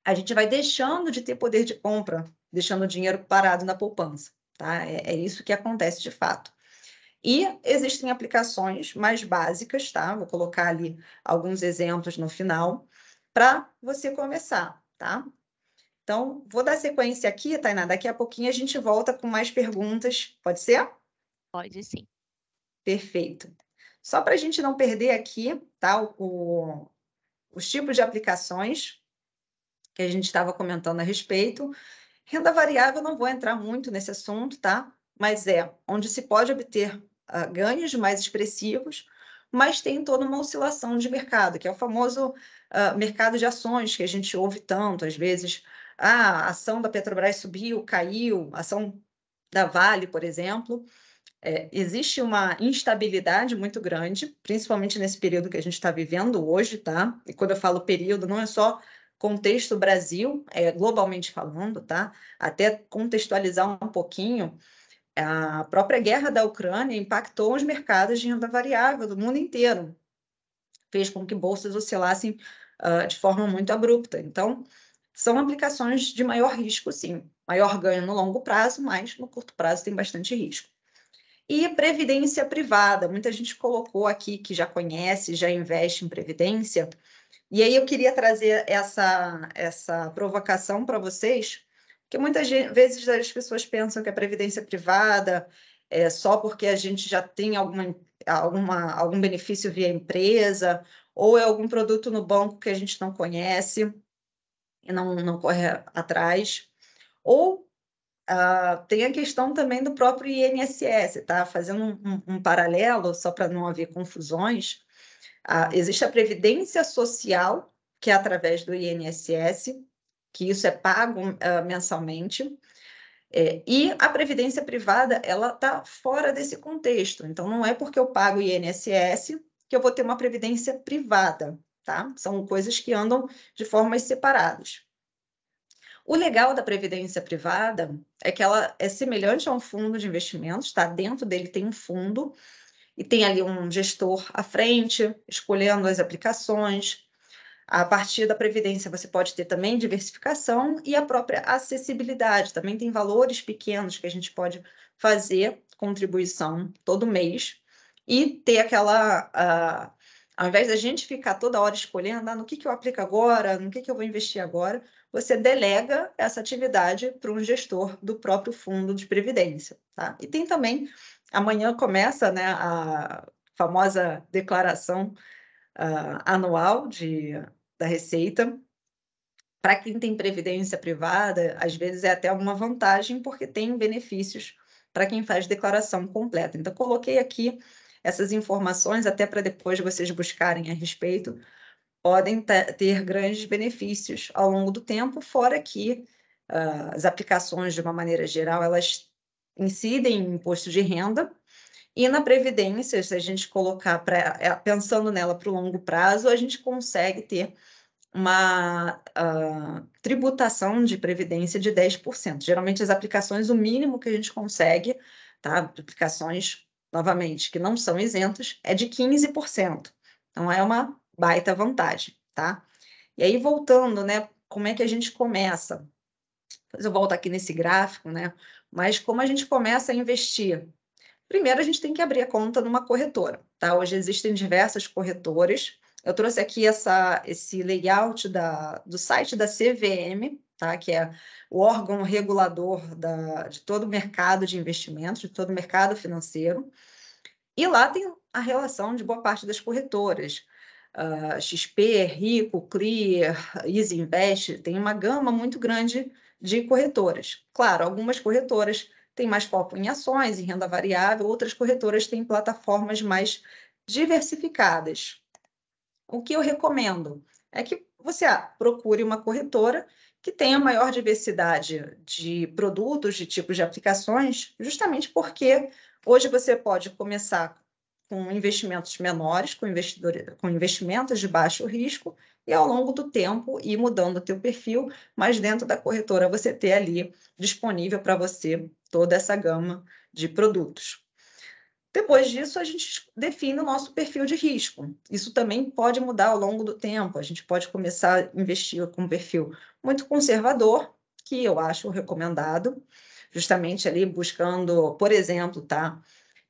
a gente vai deixando de ter poder de compra, deixando o dinheiro parado na poupança, tá? É, é isso que acontece de fato. E existem aplicações mais básicas, tá? Vou colocar ali alguns exemplos no final para você começar, tá? Então, vou dar sequência aqui, Tainá. Daqui a pouquinho a gente volta com mais perguntas. Pode ser? Pode sim. Perfeito. Só para a gente não perder aqui, tá? O, os tipos de aplicações que a gente estava comentando a respeito. Renda variável, não vou entrar muito nesse assunto, tá? Mas é onde se pode obter uh, ganhos mais expressivos, mas tem toda uma oscilação de mercado, que é o famoso uh, mercado de ações que a gente ouve tanto, às vezes, ah, a ação da Petrobras subiu, caiu, a ação da Vale, por exemplo. É, existe uma instabilidade muito grande, principalmente nesse período que a gente está vivendo hoje, tá? E quando eu falo período, não é só contexto Brasil, é globalmente falando, tá? Até contextualizar um pouquinho, a própria guerra da Ucrânia impactou os mercados de renda variável do mundo inteiro, fez com que bolsas oscilassem uh, de forma muito abrupta. Então, são aplicações de maior risco, sim. Maior ganho no longo prazo, mas no curto prazo tem bastante risco. E previdência privada, muita gente colocou aqui que já conhece, já investe em previdência. E aí eu queria trazer essa, essa provocação para vocês, porque muitas vezes as pessoas pensam que a é previdência privada é só porque a gente já tem alguma, alguma, algum benefício via empresa, ou é algum produto no banco que a gente não conhece e não, não corre atrás. Ou uh, tem a questão também do próprio INSS, tá? Fazendo um, um paralelo, só para não haver confusões, uh, existe a Previdência Social, que é através do INSS, que isso é pago uh, mensalmente. É, e a previdência privada, ela está fora desse contexto. Então, não é porque eu pago INSS que eu vou ter uma previdência privada, tá? São coisas que andam de formas separadas. O legal da previdência privada é que ela é semelhante a um fundo de investimentos, tá? Dentro dele tem um fundo e tem ali um gestor à frente, escolhendo as aplicações, a partir da previdência, você pode ter também diversificação e a própria acessibilidade. Também tem valores pequenos que a gente pode fazer contribuição todo mês e ter aquela. Uh, ao invés da gente ficar toda hora escolhendo ah, no que, que eu aplico agora, no que, que eu vou investir agora, você delega essa atividade para um gestor do próprio fundo de previdência. Tá? E tem também, amanhã começa né, a famosa declaração uh, anual de, da Receita. Para quem tem previdência privada, às vezes é até uma vantagem, porque tem benefícios para quem faz declaração completa. Então, coloquei aqui essas informações, até para depois vocês buscarem a respeito, podem ter grandes benefícios ao longo do tempo, fora que uh, as aplicações, de uma maneira geral, elas incidem em imposto de renda, e na previdência, se a gente colocar pra, é, pensando nela para o longo prazo, a gente consegue ter uma uh, tributação de previdência de 10%. Geralmente as aplicações, o mínimo que a gente consegue, tá? Aplicações, novamente, que não são isentas, é de 15%. Então é uma baita vantagem, tá? E aí voltando, né, como é que a gente começa? eu volto aqui nesse gráfico, né? Mas como a gente começa a investir Primeiro, a gente tem que abrir a conta numa corretora. Tá? Hoje existem diversas corretoras. Eu trouxe aqui essa, esse layout da, do site da CVM, tá? que é o órgão regulador da, de todo o mercado de investimentos, de todo o mercado financeiro. E lá tem a relação de boa parte das corretoras. Uh, ah, XP, Rico, Clear, Easy Invest, tem uma gama muito grande de corretoras. Claro, algumas corretoras tem mais foco em ações, em renda variável, outras corretoras têm plataformas mais diversificadas. O que eu recomendo é que você procure uma corretora que tenha maior diversidade de produtos, de tipos de aplicações, justamente porque hoje você pode começar com investimentos menores, com, investidor, com investimentos de baixo risco, e ao longo do tempo ir mudando o teu perfil, mas dentro da corretora você ter ali disponível para você toda essa gama de produtos. Depois disso, a gente define o nosso perfil de risco. Isso também pode mudar ao longo do tempo. A gente pode começar a investir com um perfil muito conservador, que eu acho recomendado, justamente ali buscando, por exemplo, tá?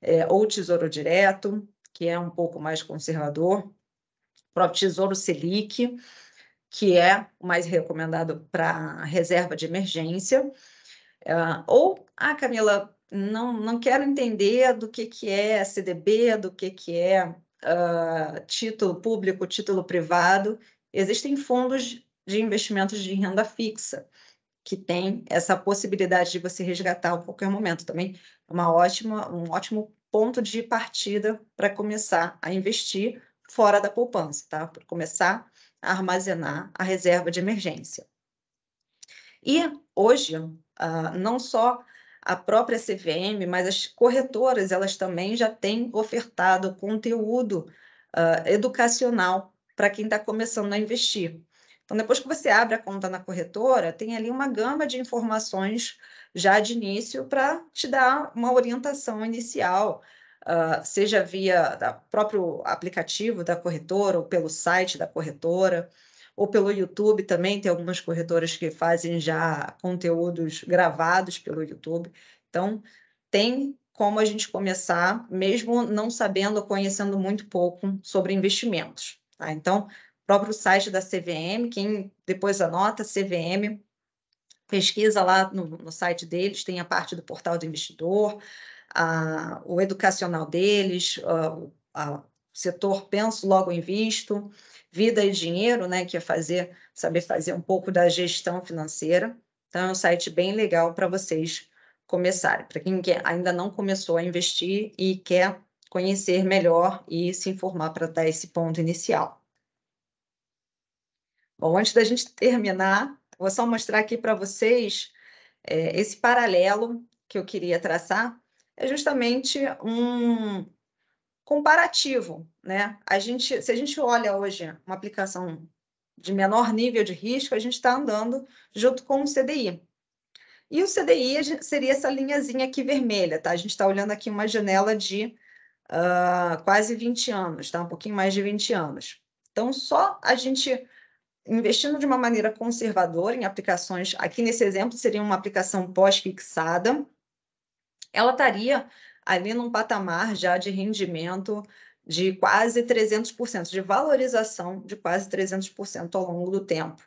É, ou Tesouro Direto, que é um pouco mais conservador, o próprio Tesouro Selic, que é o mais recomendado para reserva de emergência Uh, ou, ah, Camila, não, não quero entender do que, que é CDB, do que, que é uh, título público, título privado. Existem fundos de investimentos de renda fixa que tem essa possibilidade de você resgatar a qualquer momento. Também é uma ótima, um ótimo ponto de partida para começar a investir fora da poupança, tá? Para começar a armazenar a reserva de emergência. E hoje ah, não só a própria CVM, mas as corretoras, elas também já têm ofertado conteúdo uh, educacional para quem está começando a investir. Então, depois que você abre a conta na corretora, tem ali uma gama de informações já de início para te dar uma orientação inicial, uh, seja via da próprio aplicativo da corretora ou pelo site da corretora ou pelo YouTube também, tem algumas corretoras que fazem já conteúdos gravados pelo YouTube. Então, tem como a gente começar, mesmo não sabendo ou conhecendo muito pouco sobre investimentos. Tá? Então, próprio site da CVM, quem depois anota CVM, pesquisa lá no, no site deles, tem a parte do portal do investidor, a, o educacional deles, a, a, setor Penso Logo em visto Vida e Dinheiro, né, que é fazer, saber fazer um pouco da gestão financeira. Então, é um site bem legal para vocês começarem, para quem ainda não começou a investir e quer conhecer melhor e se informar para dar esse ponto inicial. Bom, antes da gente terminar, vou só mostrar aqui para vocês é, esse paralelo que eu queria traçar. É justamente um, comparativo, né? A gente, se a gente olha hoje uma aplicação de menor nível de risco, a gente está andando junto com o CDI. E o CDI seria essa linhazinha aqui vermelha, tá? A gente está olhando aqui uma janela de uh, quase 20 anos, tá? Um pouquinho mais de 20 anos. Então, só a gente investindo de uma maneira conservadora em aplicações, aqui nesse exemplo seria uma aplicação pós-fixada, ela estaria ali num patamar já de rendimento de quase 300%, de valorização de quase 300% ao longo do tempo,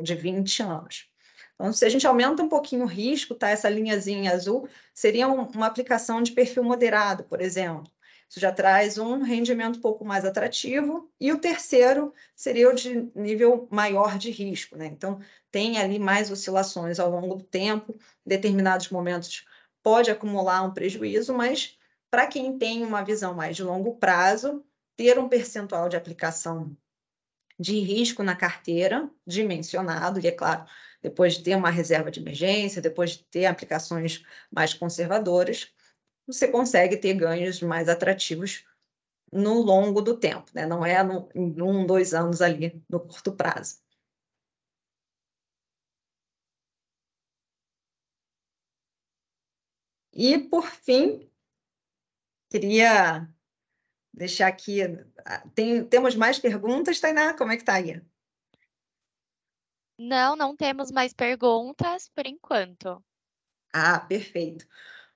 de 20 anos. Então, se a gente aumenta um pouquinho o risco, tá? essa linhazinha azul seria uma aplicação de perfil moderado, por exemplo. Isso já traz um rendimento um pouco mais atrativo. E o terceiro seria o de nível maior de risco. Né? Então, tem ali mais oscilações ao longo do tempo, determinados momentos pode acumular um prejuízo, mas para quem tem uma visão mais de longo prazo, ter um percentual de aplicação de risco na carteira dimensionado, e é claro, depois de ter uma reserva de emergência, depois de ter aplicações mais conservadoras, você consegue ter ganhos mais atrativos no longo do tempo, né? não é num, dois anos ali no curto prazo. E, por fim, queria deixar aqui. Ah, tem, temos mais perguntas, Tainá? Como é que está aí? Não, não temos mais perguntas por enquanto. Ah, perfeito.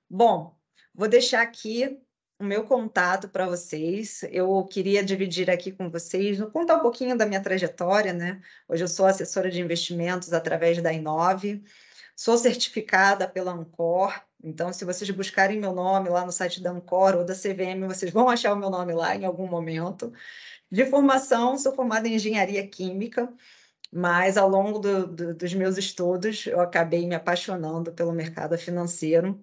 Bom, vou deixar aqui o meu contato para vocês. Eu queria dividir aqui com vocês, contar um pouquinho da minha trajetória, né? Hoje eu sou assessora de investimentos através da Inove, sou certificada pela Ancor, então, se vocês buscarem meu nome lá no site da Ancor ou da CVM, vocês vão achar o meu nome lá em algum momento. De formação, sou formada em engenharia química, mas ao longo do, do, dos meus estudos eu acabei me apaixonando pelo mercado financeiro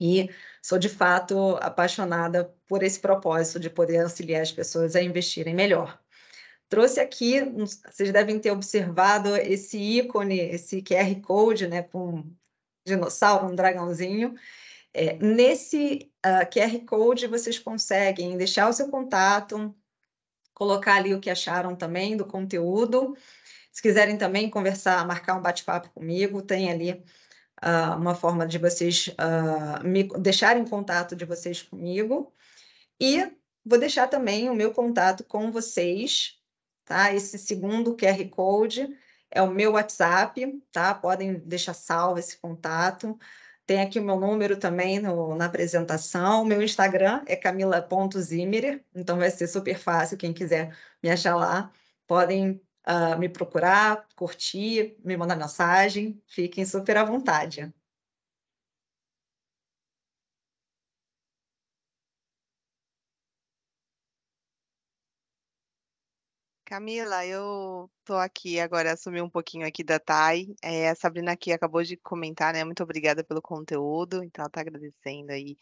e sou de fato apaixonada por esse propósito de poder auxiliar as pessoas a investirem melhor trouxe aqui, vocês devem ter observado esse ícone, esse QR Code, né, com dinossauro, um dragãozinho. É, nesse uh, ah, QR Code vocês conseguem deixar o seu contato, colocar ali o que acharam também do conteúdo. Se quiserem também conversar, marcar um bate-papo comigo, tem ali uh, uma forma de vocês uh, me deixarem contato de vocês comigo. E vou deixar também o meu contato com vocês, tá? Esse segundo QR Code é o meu WhatsApp, tá? Podem deixar salvo esse contato. Tem aqui o meu número também no, na apresentação. O meu Instagram é camila.zimerer, então vai ser super fácil. Quem quiser me achar lá, podem uh, me procurar, curtir, me mandar mensagem. Fiquem super à vontade. Camila, eu tô aqui agora assumir um pouquinho aqui da Thay. É, a Sabrina aqui acabou de comentar, né? Muito obrigada pelo conteúdo. Então, ela tá agradecendo aí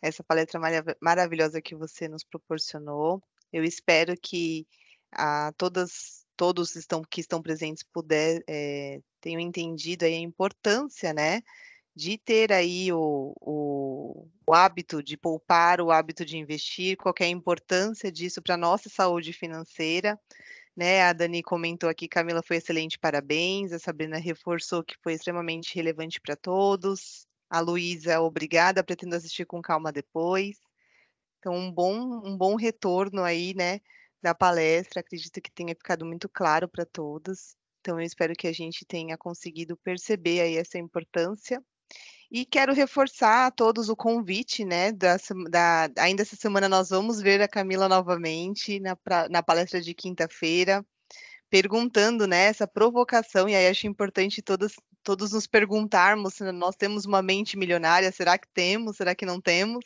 essa palestra maravilhosa que você nos proporcionou. Eu espero que todas, todos estão, que estão presentes puder, é, tenham entendido aí a importância, né? de ter aí o, o, o hábito de poupar, o hábito de investir, qual é a importância disso para a nossa saúde financeira. Né, a Dani comentou aqui, Camila foi excelente, parabéns. A Sabrina reforçou que foi extremamente relevante para todos. A Luísa, obrigada, pretendo assistir com calma depois. Então, um bom, um bom retorno aí, né, da palestra. Acredito que tenha ficado muito claro para todos. Então, eu espero que a gente tenha conseguido perceber aí essa importância e quero reforçar a todos o convite, né? Da, da, ainda essa semana nós vamos ver a Camila novamente na, pra, na palestra de quinta-feira, perguntando né, essa provocação, e aí acho importante todos todos nos perguntarmos se nós temos uma mente milionária, será que temos, será que não temos?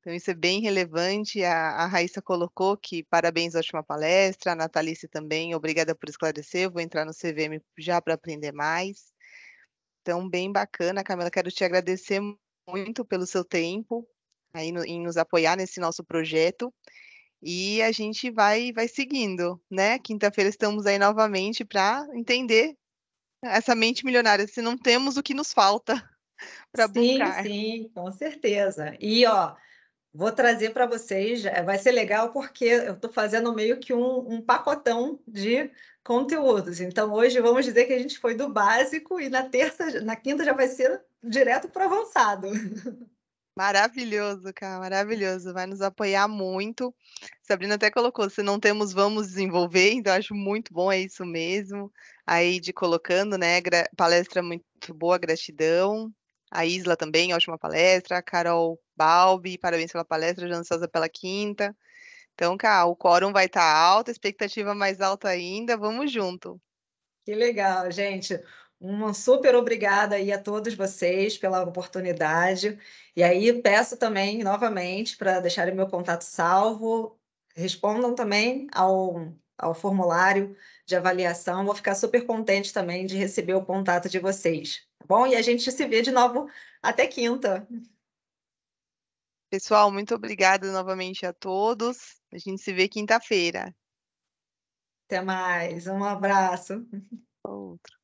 Então, isso é bem relevante. A, a Raíssa colocou que parabéns, ótima palestra. A Natalice também, obrigada por esclarecer. Eu vou entrar no CVM já para aprender mais. Então, bem bacana, Camila. Quero te agradecer muito pelo seu tempo aí no, em nos apoiar nesse nosso projeto. E a gente vai vai seguindo, né? Quinta-feira estamos aí novamente para entender essa mente milionária, se não temos o que nos falta para buscar. Sim, sim, com certeza. E ó, vou trazer para vocês, vai ser legal porque eu estou fazendo meio que um, um pacotão de conteúdos. Então, hoje vamos dizer que a gente foi do básico e na terça, na quinta já vai ser direto para avançado. Maravilhoso, cara, maravilhoso. Vai nos apoiar muito. Sabrina até colocou, se não temos, vamos desenvolver, então acho muito bom, é isso mesmo. Aí de colocando, né? Palestra muito boa, gratidão. A Isla também, ótima palestra. A Carol Balbi, parabéns pela palestra, já ansiosa pela quinta. Então, cá, o quórum vai estar tá alto, expectativa mais alta ainda, vamos junto. Que legal, gente. Uma super obrigada aí a todos vocês pela oportunidade. E aí peço também, novamente, para deixarem meu contato salvo, respondam também ao, ao formulário de avaliação. Vou ficar super contente também de receber o contato de vocês. Tá bom? E a gente se vê de novo até quinta. Pessoal, muito obrigada novamente a todos. A gente se vê quinta-feira. Até mais. Um abraço. Outro.